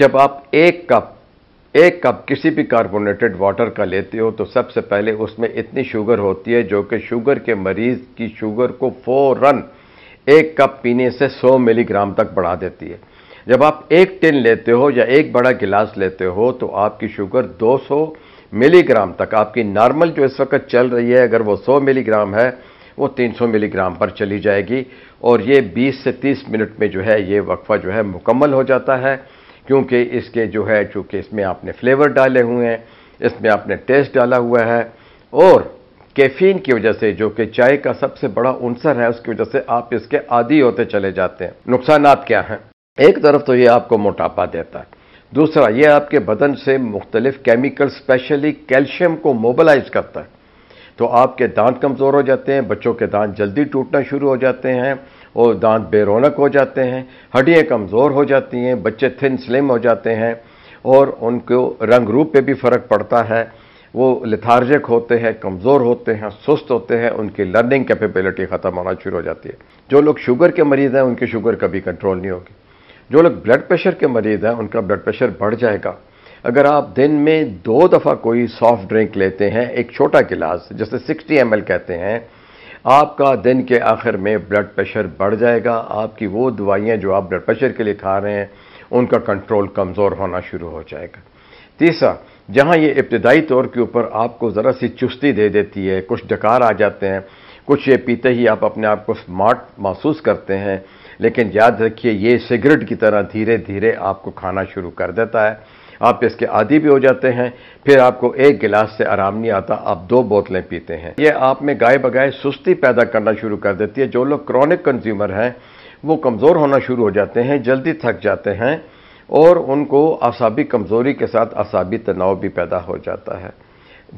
जब आप एक कप एक कप किसी भी कार्बोनेटेड वाटर का लेते हो तो सबसे पहले उसमें इतनी शुगर होती है जो कि शुगर के मरीज़ की शुगर को फ़ौरन एक कप पीने से 100 मिलीग्राम तक बढ़ा देती है जब आप एक टिन लेते हो या एक बड़ा गिलास लेते हो तो आपकी शुगर 200 मिलीग्राम तक आपकी नॉर्मल जो इस वक्त चल रही है अगर वो 100 मिलीग्राम है वो 300 मिलीग्राम पर चली जाएगी और ये 20 से 30 मिनट में जो है ये वक्फा जो है मुकम्मल हो जाता है क्योंकि इसके जो है चूँकि इसमें आपने फ्लेवर डाले हुए हैं इसमें आपने टेस्ट डाला हुआ है और कैफीन की वजह से जो कि चाय का सबसे बड़ा उनसर है उसकी वजह से आप इसके आदि होते चले जाते हैं नुकसान क्या हैं एक तरफ तो ये आपको मोटापा देता है दूसरा ये आपके बदन से मुख्तलिफ केमिकल स्पेशली कैल्शियम को मोबलाइज करता है तो आपके दांत कमज़ोर हो जाते हैं बच्चों के दांत जल्दी टूटना शुरू हो जाते हैं वो दांत बेरोनक हो जाते हैं हड्डियाँ कमज़ोर हो जाती हैं बच्चे थिन स्लिम हो जाते हैं और उनको रंग रूप पे भी फ़र्क पड़ता है वो लिथार्जिक होते हैं कमज़ोर होते हैं सुस्त होते हैं उनकी लर्निंग कैपेबिलिटी ख़त्म होना शुरू हो जाती है जो लोग शुगर के मरीज़ हैं उनकी शुगर कभी कंट्रोल नहीं होगी जो लोग ब्लड प्रेशर के मरीज़ हैं उनका ब्लड प्रेशर बढ़ जाएगा अगर आप दिन में दो दफ़ा कोई सॉफ्ट ड्रिंक लेते हैं एक छोटा गिलास जैसे 60 एम कहते हैं आपका दिन के आखिर में ब्लड प्रेशर बढ़ जाएगा आपकी वो दवाइयाँ जो आप ब्लड प्रेशर के लिए खा रहे हैं उनका कंट्रोल कमज़ोर होना शुरू हो जाएगा तीसरा जहाँ ये इब्तदाई तौर के ऊपर आपको ज़रा सी चुस्ती दे देती है कुछ डकार आ जाते हैं कुछ ये पीते ही आप अपने आप को स्मार्ट महसूस करते हैं लेकिन याद रखिए ये सिगरेट की तरह धीरे धीरे आपको खाना शुरू कर देता है आप इसके आदि भी हो जाते हैं फिर आपको एक गिलास से आराम नहीं आता आप दो बोतलें पीते हैं ये आप में गाय बगाए सुस्ती पैदा करना शुरू कर देती है जो लोग क्रॉनिक कंज्यूमर हैं वो कमज़ोर होना शुरू हो जाते हैं जल्दी थक जाते हैं और उनको असाबी कमज़ोरी के साथ असाबी तनाव भी पैदा हो जाता है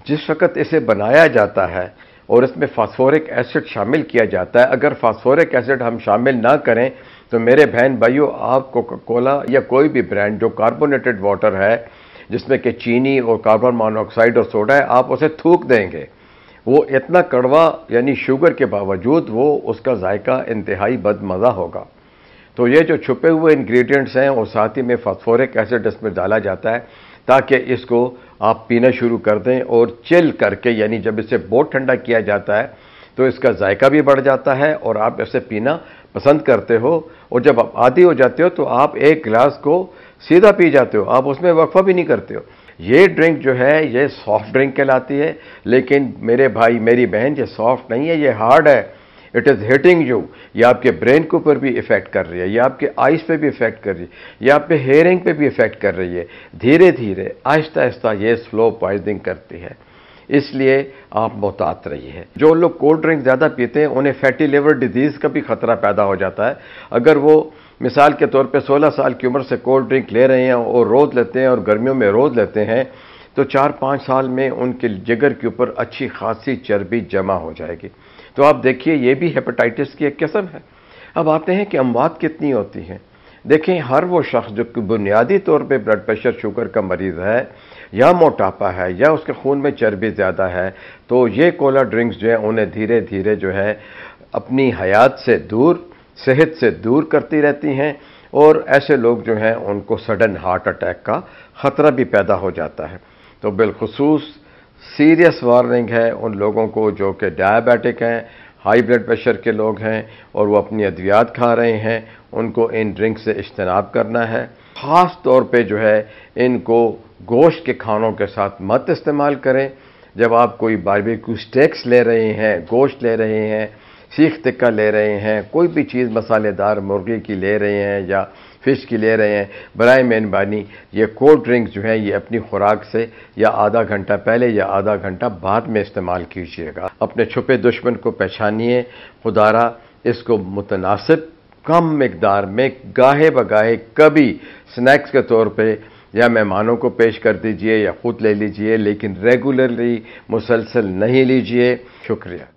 जिस वक्त इसे बनाया जाता है और इसमें फास्फोरिक एसिड शामिल किया जाता है अगर फास्फोरिक एसिड हम शामिल ना करें तो मेरे बहन भाइयों आप कोका कोला या कोई भी ब्रांड जो कार्बोनेटेड वाटर है जिसमें कि चीनी और कार्बन मोनोऑक्साइड और सोडा है आप उसे थूक देंगे वो इतना कड़वा यानी शुगर के बावजूद वो उसका जायका इंतहाई बदमज़ा होगा तो ये जो छुपे हुए इंग्रेडिएंट्स हैं और साथ ही में फास्फोरिक एसिड इसमें डाला जाता है ताकि इसको आप पीना शुरू कर दें और चिल करके यानी जब इसे बहुत ठंडा किया जाता है तो इसका जायका भी बढ़ जाता है और आप इसे पीना पसंद करते हो और जब आप आदि हो जाते हो तो आप एक गिलास को सीधा पी जाते हो आप उसमें वक्फा भी नहीं करते हो ये ड्रिंक जो है ये सॉफ्ट ड्रिंक कहलाती है लेकिन मेरे भाई मेरी बहन ये सॉफ्ट नहीं है ये हार्ड है इट इज़ हिटिंग यू ये आपके ब्रेन के ऊपर भी इफ़ेक्ट कर रही है या आपके आइज़ पे भी इफ़ेक्ट कर रही है या आपके हेयरिंग पे भी इफ़ेक्ट कर रही है धीरे धीरे आहिस्ता आहिस्ता ये स्लो पॉइजनिंग करती है इसलिए आप मोहतात है जो लोग कोल्ड ड्रिंक ज़्यादा पीते हैं उन्हें फैटी लिवर डिजीज़ का भी ख़तरा पैदा हो जाता है अगर वो मिसाल के तौर पे 16 साल की उम्र से कोल्ड ड्रिंक ले रहे हैं और रोज़ लेते हैं और गर्मियों में रोज़ लेते हैं तो चार पाँच साल में उनके जिगर के ऊपर अच्छी खासी चर्बी जमा हो जाएगी तो आप देखिए ये भी हेपेटाइटिस की एक किस्म है अब आते हैं कि अमवात कितनी होती है देखें हर वो शख्स जो कि बुनियादी तौर पे ब्लड प्रेशर शुगर का मरीज़ है या मोटापा है या उसके खून में चर्बी ज़्यादा है तो ये कोला ड्रिंक्स जो है उन्हें धीरे धीरे जो है अपनी हयात से दूर सेहत से दूर करती रहती हैं और ऐसे लोग जो हैं उनको सडन हार्ट अटैक का ख़तरा भी पैदा हो जाता है तो बिलखसूस सीरियस वार्निंग है उन लोगों को जो कि डायबिटिक हैं हाई ब्लड प्रेशर के लोग हैं और वो अपनी अद्वियात खा रहे हैं उनको इन ड्रिंक से इज्तनाब करना है ख़ास तौर पे जो है इनको गोश्त के खानों के साथ मत इस्तेमाल करें जब आप कोई बारबेक्यू स्टेक्स ले रहे हैं गोश्त ले रहे हैं सीख टिक्का ले रहे हैं कोई भी चीज़ मसालेदार मुर्गे की ले रहे हैं या फ़िश की ले रहे हैं बर मेहरबानी ये कोल्ड ड्रिंक जो है ये अपनी खुराक से या आधा घंटा पहले या आधा घंटा बाद में इस्तेमाल कीजिएगा अपने छुपे दुश्मन को पहचानिए खुदारा इसको मुतनासिब कम मकदार में गाहे बगाहे कभी स्नैक्स के तौर पर या मेहमानों को पेश कर दीजिए या ख़ुद ले लीजिए लेकिन रेगुलरली मुसलसल नहीं लीजिए शुक्रिया